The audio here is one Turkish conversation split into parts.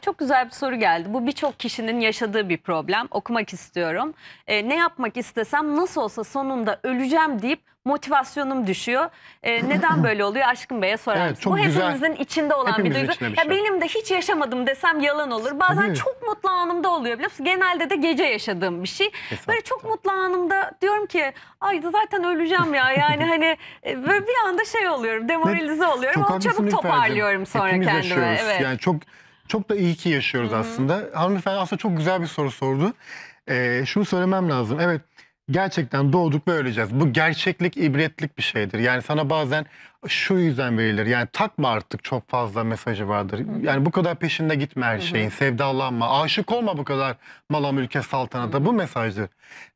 Çok güzel bir soru geldi. Bu birçok kişinin yaşadığı bir problem. Okumak istiyorum. E, ne yapmak istesem nasıl olsa sonunda öleceğim deyip motivasyonum düşüyor. E, neden böyle oluyor? aşkım Bey'e sorar Evet, Bu güzel. hepimizin içinde olan Hepimizin bir duygu. içinde bir ya şey. benim de hiç yaşamadım desem yalan olur. Bazen Tabii. çok mutlu anımda oluyor biliyor musun? Genelde de gece yaşadığım bir şey. Böyle çok mutlu anımda diyorum ki ay zaten öleceğim ya. Yani hani e, böyle bir anda şey oluyorum. Demoralize oluyorum ama çok çabuk toparlıyorum sonra Hepimiz kendimi. yaşıyoruz. Evet. Yani çok çok da iyi ki yaşıyoruz Hı-hı. aslında. Hanımefendi aslında çok güzel bir soru sordu. Ee, şunu söylemem lazım. Evet gerçekten doğduk ve öleceğiz. Bu gerçeklik, ibretlik bir şeydir. Yani sana bazen şu yüzden verilir. Yani takma artık çok fazla mesajı vardır. Yani bu kadar peşinde gitme her şeyin. Sevdalanma, aşık olma bu kadar mala mülke saltanata. Bu mesajdır.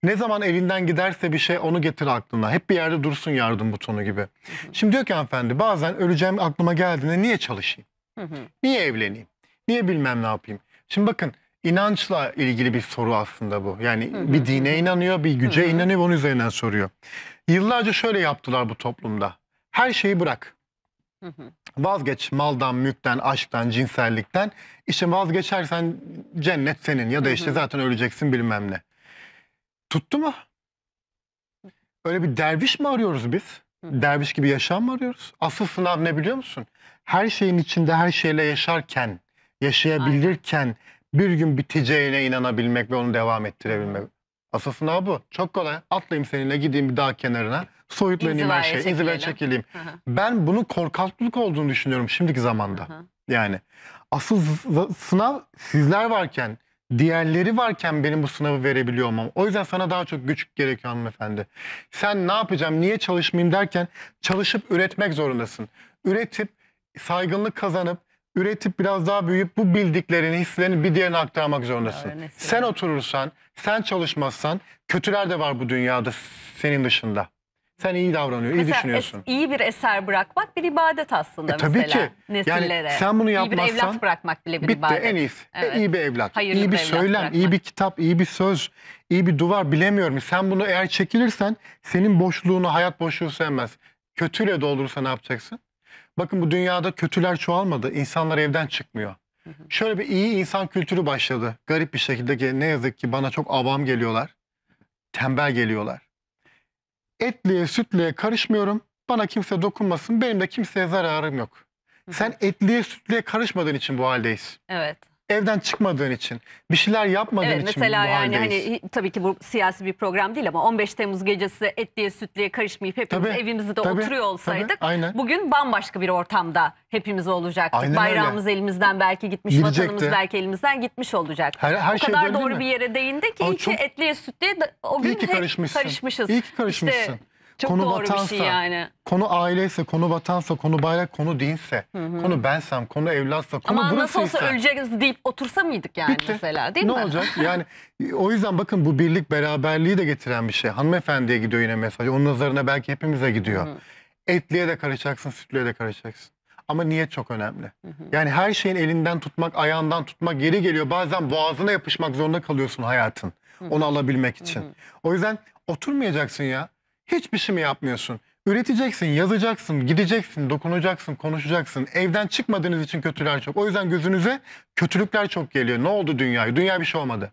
Ne zaman elinden giderse bir şey onu getir aklına. Hep bir yerde dursun yardım butonu gibi. Şimdi diyor ki hanımefendi bazen öleceğim aklıma geldiğinde niye çalışayım? Niye evleneyim? Niye bilmem ne yapayım? Şimdi bakın inançla ilgili bir soru aslında bu. Yani Hı -hı. bir dine inanıyor, bir güce Hı -hı. inanıyor onun üzerinden soruyor. Yıllarca şöyle yaptılar bu toplumda. Her şeyi bırak. Hı hı. Vazgeç maldan, mülkten, aşktan, cinsellikten. İşte vazgeçersen cennet senin ya da işte hı hı. zaten öleceksin bilmem ne. Tuttu mu? Öyle bir derviş mi arıyoruz biz? Hı hı. Derviş gibi yaşam mı arıyoruz? Asıl sınav ne biliyor musun? Her şeyin içinde her şeyle yaşarken yaşayabilirken Aynen. bir gün biteceğine inanabilmek ve onu devam ettirebilmek. Asıl sınav bu. Çok kolay. Atlayayım seninle gideyim bir dağ kenarına. Soyutlanayım her şeye. İnzivaya çekileyim. Ben bunu korkaklık olduğunu düşünüyorum şimdiki zamanda. Yani asıl sınav sizler varken, diğerleri varken benim bu sınavı verebiliyor olmam. O yüzden sana daha çok güç gerekiyor hanımefendi. Sen ne yapacağım, niye çalışmayayım derken çalışıp üretmek zorundasın. Üretip saygınlık kazanıp üretip biraz daha büyüyüp bu bildiklerini, hislerini bir diğerine aktarmak zorundasın. Öyle, sen oturursan, sen çalışmazsan kötüler de var bu dünyada senin dışında. Sen iyi davranıyor, iyi düşünüyorsun. Es, iyi bir eser bırakmak bir ibadet aslında e, tabii mesela. Tabii ki. Nesillere. Yani sen bunu yapmazsan. İyi bir evlat bırakmak bile bir bitti, ibadet. en iyisi. E, evet. E, bir evlat. Hayırlı iyi bir, bir söylem, bırakmak. iyi bir kitap, iyi bir söz, iyi bir duvar bilemiyorum. Sen bunu eğer çekilirsen senin boşluğunu, hayat boşluğu sevmez. Kötüyle doldurursa ne yapacaksın? Bakın bu dünyada kötüler çoğalmadı. İnsanlar evden çıkmıyor. Hı hı. Şöyle bir iyi insan kültürü başladı. Garip bir şekilde ne yazık ki bana çok avam geliyorlar. Tembel geliyorlar. Etliye sütliye karışmıyorum. Bana kimse dokunmasın. Benim de kimseye zararım yok. Hı hı. Sen etliye sütliye karışmadığın için bu haldeyiz. Evet evden çıkmadığın için, bir şeyler yapmadığın evet, için mesela bu yani hani tabii ki bu siyasi bir program değil ama 15 Temmuz gecesi etliye diye sütlüye karışmayıp hepimiz tabii, evimizde de tabii, oturuyor olsaydık tabii, aynen. bugün bambaşka bir ortamda hepimiz olacaktık. Aynen Bayrağımız öyle. elimizden belki gitmiş, Gidecekti. vatanımız belki elimizden gitmiş olacak. Her, her o şey kadar doğru mi? bir yere değindi ki Aa, iyi ki etliye sütlüye o gün iyi ki karışmışsın. karışmışız. İyi ki karışmışsın. İşte, çok konu doğru vatansa, bir şey yani. Konu aileyse, konu vatansa, konu bayrak, konu dinse, hı hı. konu bensem, konu evlatsa, konu Ama nasıl olsa öleceğiz deyip otursa mıydık yani bitti. mesela değil ne mi? Ne olacak? yani o yüzden bakın bu birlik beraberliği de getiren bir şey. Hanımefendiye gidiyor yine mesaj. Onun nazarına belki hepimize gidiyor. hı. Etliye de karışacaksın, sütlüye de karışacaksın. Ama niyet çok önemli. Hı hı. Yani her şeyin elinden tutmak, ayağından tutmak geri geliyor. Bazen boğazına yapışmak zorunda kalıyorsun hayatın. Hı hı. Onu alabilmek için. Hı hı. O yüzden oturmayacaksın ya. Hiçbir şey mi yapmıyorsun? Üreteceksin, yazacaksın, gideceksin, dokunacaksın, konuşacaksın. Evden çıkmadığınız için kötüler çok. O yüzden gözünüze kötülükler çok geliyor. Ne oldu dünyaya? Dünya bir şey olmadı.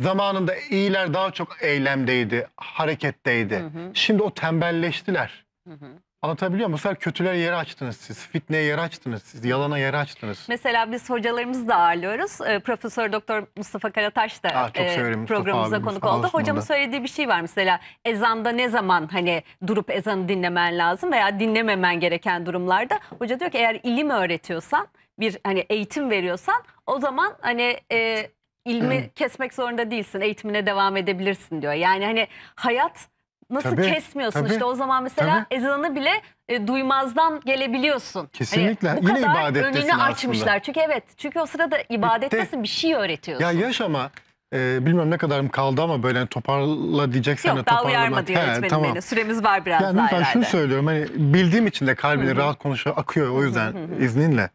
Zamanında iyiler daha çok eylemdeydi, hareketteydi. Hı hı. Şimdi o tembelleştiler. Hı hı. Anlatabiliyor muyum? Bu sefer kötülere yer açtınız siz. Fitneye yer açtınız siz. Yalana yer açtınız. Mesela biz hocalarımızı da ağırlıyoruz. E, Profesör Doktor Mustafa Karataş da Aa, ah, e, programımıza konuk oldu. Ağustos'un Hocamın söylediği bir şey var mesela. Ezanda ne zaman hani durup ezanı dinlemen lazım veya dinlememen gereken durumlarda. Hoca diyor ki eğer ilim öğretiyorsan, bir hani eğitim veriyorsan o zaman hani e, ilmi kesmek zorunda değilsin. Eğitimine devam edebilirsin diyor. Yani hani hayat nasıl tabii, kesmiyorsun tabii, işte o zaman mesela tabii. ezanı bile e, duymazdan gelebiliyorsun. Hani Kesinlikle. Hani bu Yine kadar ibadettesin önünü aslında. açmışlar. Çünkü evet. Çünkü o sırada ibadettesin bir şey öğretiyorsun. Ya yaşama e, bilmem ne kadarım kaldı ama böyle toparla diyeceksen Yok, de toparlamak. Yok daha uyarma diyor He, tamam. beni. Süremiz var biraz yani daha lütfen şunu söylüyorum. Hani bildiğim için de kalbini rahat konuşuyor, akıyor o yüzden izninle.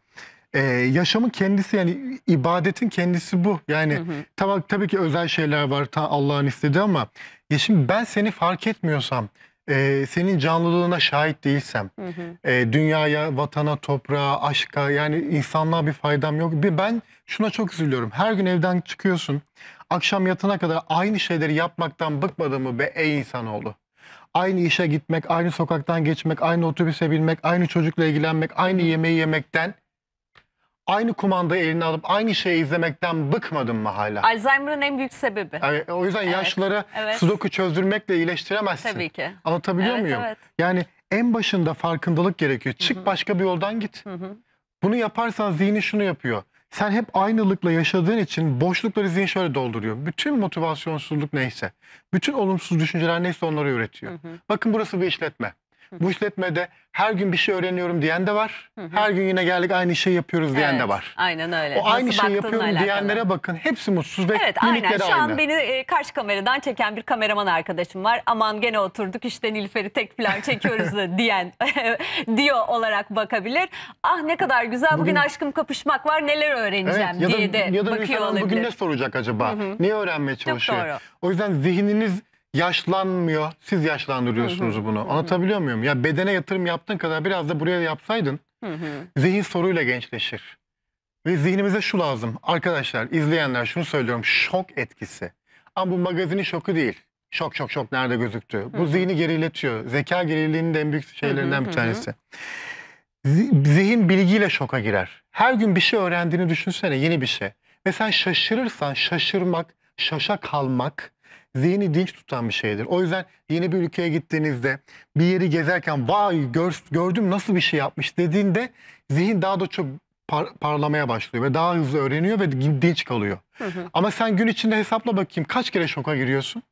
Ee, yaşamın kendisi yani ibadetin kendisi bu. Yani hı hı. Tab tabii ki özel şeyler var Allah'ın istediği ama ya şimdi ben seni fark etmiyorsam, e, senin canlılığına şahit değilsem, hı hı. E, dünyaya, vatana, toprağa, aşka yani insanlığa bir faydam yok. Bir, ben şuna çok üzülüyorum. Her gün evden çıkıyorsun, akşam yatana kadar aynı şeyleri yapmaktan bıkmadın mı be ey insanoğlu? Aynı işe gitmek, aynı sokaktan geçmek, aynı otobüse binmek, aynı çocukla ilgilenmek, aynı yemeği yemekten aynı kumandayı eline alıp aynı şeyi izlemekten bıkmadın mı hala? Alzheimer'ın en büyük sebebi. Yani o yüzden Evet, evet. sudoku çözdürmekle iyileştiremezsin. Tabii ki. Anlatabiliyor Evet, muyum? evet. Yani en başında farkındalık gerekiyor. Çık başka bir yoldan git. Hı hı. Bunu yaparsan zihni şunu yapıyor. Sen hep aynılıkla yaşadığın için boşlukları zihin şöyle dolduruyor. Bütün motivasyonsuzluk neyse, bütün olumsuz düşünceler neyse onları üretiyor. Bakın burası bir işletme. Bu işletmede her gün bir şey öğreniyorum diyen de var. her gün yine geldik aynı işi yapıyoruz diyen evet, de var. Aynen öyle. O Nasıl aynı şeyi yapıyorum alakalı. diyenlere bakın. Hepsi mutsuz ve evet, aynen. Şu aynı. an beni e, karşı kameradan çeken bir kameraman arkadaşım var. Aman gene oturduk işte Nilüfer'i tek plan çekiyoruz da diyen diyor olarak bakabilir. Ah ne kadar güzel bugün, bugün aşkım kapışmak var neler öğreneceğim evet, ya da, diye de ya da bakıyor olabilir. Bugün ne soracak acaba? Hı Ne öğrenmeye çalışıyor? Çok doğru. O yüzden zihniniz yaşlanmıyor. Siz yaşlandırıyorsunuz bunu. Anlatabiliyor muyum? Ya bedene yatırım yaptığın kadar biraz da buraya yapsaydın zihin soruyla gençleşir. Ve zihnimize şu lazım. Arkadaşlar, izleyenler şunu söylüyorum. Şok etkisi. Ama bu magazinin şoku değil. Şok şok şok nerede gözüktü. Bu zihni geriletiyor. Zeka geriliğinin de en büyük şeylerinden bir tanesi. Zihin bilgiyle şoka girer. Her gün bir şey öğrendiğini düşünsene yeni bir şey. Ve sen şaşırırsan şaşırmak, şaşa kalmak zihni dinç tutan bir şeydir. O yüzden yeni bir ülkeye gittiğinizde bir yeri gezerken vay gör, gördüm nasıl bir şey yapmış dediğinde zihin daha da çok par, parlamaya başlıyor ve daha hızlı öğreniyor ve dinç kalıyor. Hı hı. Ama sen gün içinde hesapla bakayım kaç kere şoka giriyorsun?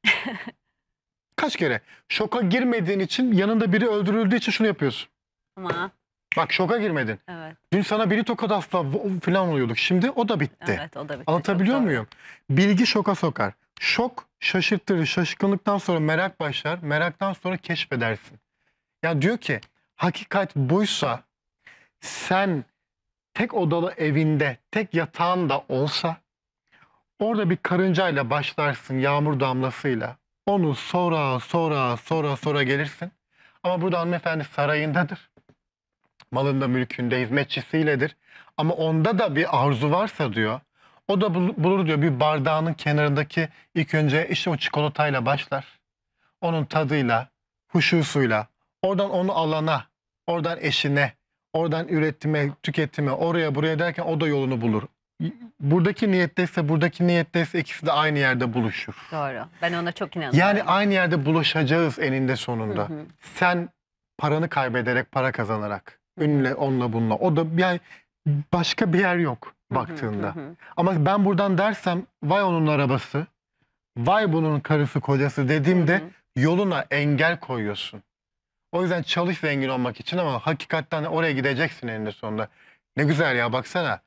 kaç kere? Şoka girmediğin için yanında biri öldürüldüğü için şunu yapıyorsun. Ama Bak şoka girmedin. Evet. Dün sana biri tokat asla falan oluyorduk. Şimdi o da bitti. Evet o da bitti. Anlatabiliyor muyum? Bilgi şoka sokar. Şok şaşırtır. Şaşkınlıktan sonra merak başlar. Meraktan sonra keşfedersin. Ya diyor ki hakikat buysa sen tek odalı evinde, tek yatağında olsa orada bir karıncayla başlarsın yağmur damlasıyla. Onu sonra sonra sonra sonra gelirsin. Ama burada hanımefendi sarayındadır. Malında mülkünde hizmetçisiyledir. Ama onda da bir arzu varsa diyor o da bulur diyor bir bardağının kenarındaki ilk önce işte o çikolatayla başlar. Onun tadıyla, huşusuyla, oradan onu alana, oradan eşine, oradan üretime, tüketime, oraya buraya derken o da yolunu bulur. Buradaki niyetteyse, buradaki niyetteyse ikisi de aynı yerde buluşur. Doğru. Ben ona çok inanıyorum. Yani aynı yerde buluşacağız eninde sonunda. Hı hı. Sen paranı kaybederek, para kazanarak. Ünle, onunla, bununla. O da yani başka bir yer yok baktığında. Ama ben buradan dersem vay onun arabası, vay bunun karısı kocası dediğimde yoluna engel koyuyorsun. O yüzden çalış zengin olmak için ama hakikatten oraya gideceksin eninde sonunda. Ne güzel ya baksana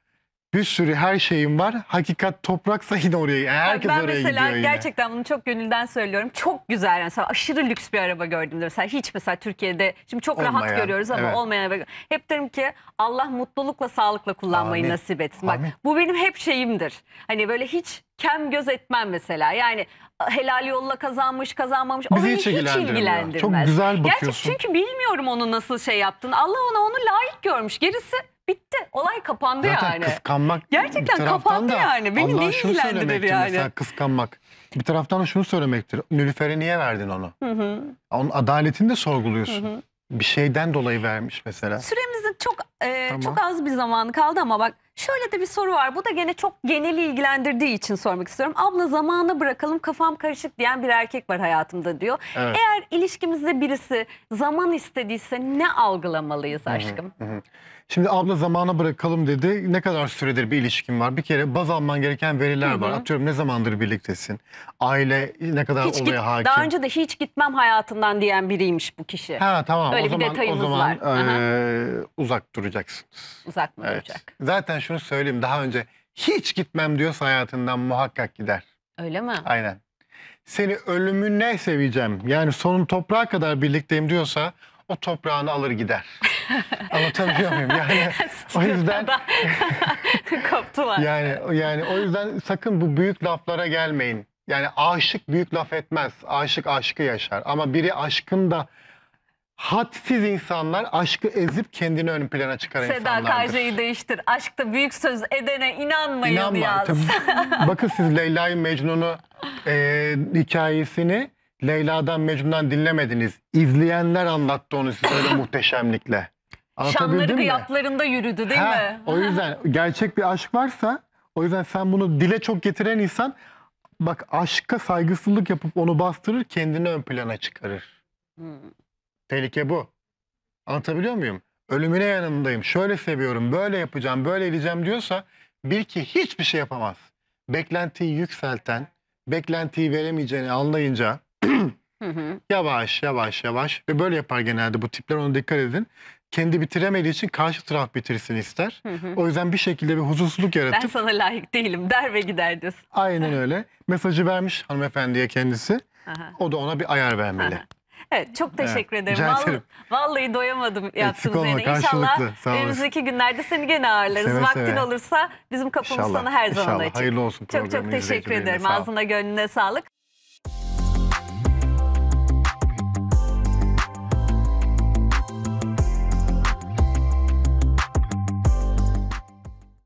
bir sürü her şeyim var. Hakikat topraksa yine oraya, herkes ben oraya gidiyor Ben mesela gerçekten bunu çok gönülden söylüyorum. Çok güzel yani aşırı lüks bir araba gördüm. Mesela hiç mesela Türkiye'de şimdi çok olmayan, rahat görüyoruz ama evet. olmayan araba. Hep derim ki Allah mutlulukla sağlıkla kullanmayı Amin. nasip etsin. Bak Amin. bu benim hep şeyimdir. Hani böyle hiç kem göz etmem mesela. Yani helal yolla kazanmış kazanmamış Bizi o hiç, ilgilendirmez. Çok güzel bakıyorsun. Gerçek çünkü bilmiyorum onu nasıl şey yaptın. Allah ona onu layık görmüş. Gerisi bitti. Olay kapandı Zaten yani. kıskanmak Gerçekten bir taraftan kapandı da yani. Beni Allah'a ne şunu ilgilendirir yani? mesela kıskanmak. Bir taraftan da şunu söylemektir. Nülüfer'e niye verdin onu? Hı hı. Onun adaletini de sorguluyorsun. Hı hı. Bir şeyden dolayı vermiş mesela. Süremizin çok e, Tamam. çok az bir zaman kaldı ama bak Şöyle de bir soru var. Bu da gene çok geneli ilgilendirdiği için sormak istiyorum. Abla zamanı bırakalım kafam karışık diyen bir erkek var hayatımda diyor. Evet. Eğer ilişkimizde birisi zaman istediyse ne algılamalıyız aşkım? Şimdi abla zamana bırakalım dedi. Ne kadar süredir bir ilişkin var? Bir kere baz alman gereken veriler Hı -hı. var. Atıyorum ne zamandır birliktesin? Aile ne kadar hiç olaya git, hakim? Daha önce de hiç gitmem hayatından diyen biriymiş bu kişi. Ha tamam. Öyle o bir zaman, detayımız o zaman, var. E, uzak duracaksınız. Uzak mı evet. duracak? Zaten şunu söyleyeyim daha önce. Hiç gitmem diyorsa hayatından muhakkak gider. Öyle mi? Aynen. Seni ölümüne seveceğim. Yani sonun toprağa kadar birlikteyim diyorsa o toprağını alır gider. Anlatabiliyor muyum? Yani o yüzden koptular. Yani yani o yüzden sakın bu büyük laflara gelmeyin. Yani aşık büyük laf etmez. Aşık aşkı yaşar. Ama biri aşkın da Hadsiz insanlar aşkı ezip kendini ön plana çıkaran Seda insanlardır. Kayca'yı değiştir. Aşkta büyük söz edene inanmayın İnanma, yaz. tabii. bakın siz Leyla'yı Mecnun'u e, hikayesini Leyla'dan Mecnun'dan dinlemediniz. İzleyenler anlattı onu size öyle muhteşemlikle. Şanları Anlatabildim mi? yürüdü değil Ha, mi? O yüzden gerçek bir aşk varsa o yüzden sen bunu dile çok getiren insan bak aşka saygısızlık yapıp onu bastırır kendini ön plana çıkarır. Hmm. Tehlike bu. Anlatabiliyor muyum? Ölümüne yanındayım. Şöyle seviyorum, böyle yapacağım, böyle edeceğim diyorsa bir ki hiçbir şey yapamaz. Beklentiyi yükselten, beklentiyi veremeyeceğini anlayınca Yavaş yavaş yavaş ve böyle yapar genelde bu tipler ona dikkat edin. Kendi bitiremediği için karşı taraf bitirsin ister. O yüzden bir şekilde bir huzursuzluk yaratıp. Ben sana layık değilim der ve gider Aynen öyle. Mesajı vermiş hanımefendiye kendisi. O da ona bir ayar vermeli. Evet çok teşekkür ederim. rica ederim. Vallahi, vallahi doyamadım yaptığınız olma, yerine. İnşallah karşılıklı. Sağ önümüzdeki günlerde seni gene ağırlarız. Seve Vaktin seve. olursa bizim kapımız İnşallah. sana her zaman İnşallah. açık. Hayırlı olsun Çok çok teşekkür ederim. Ağzına gönlüne sağlık.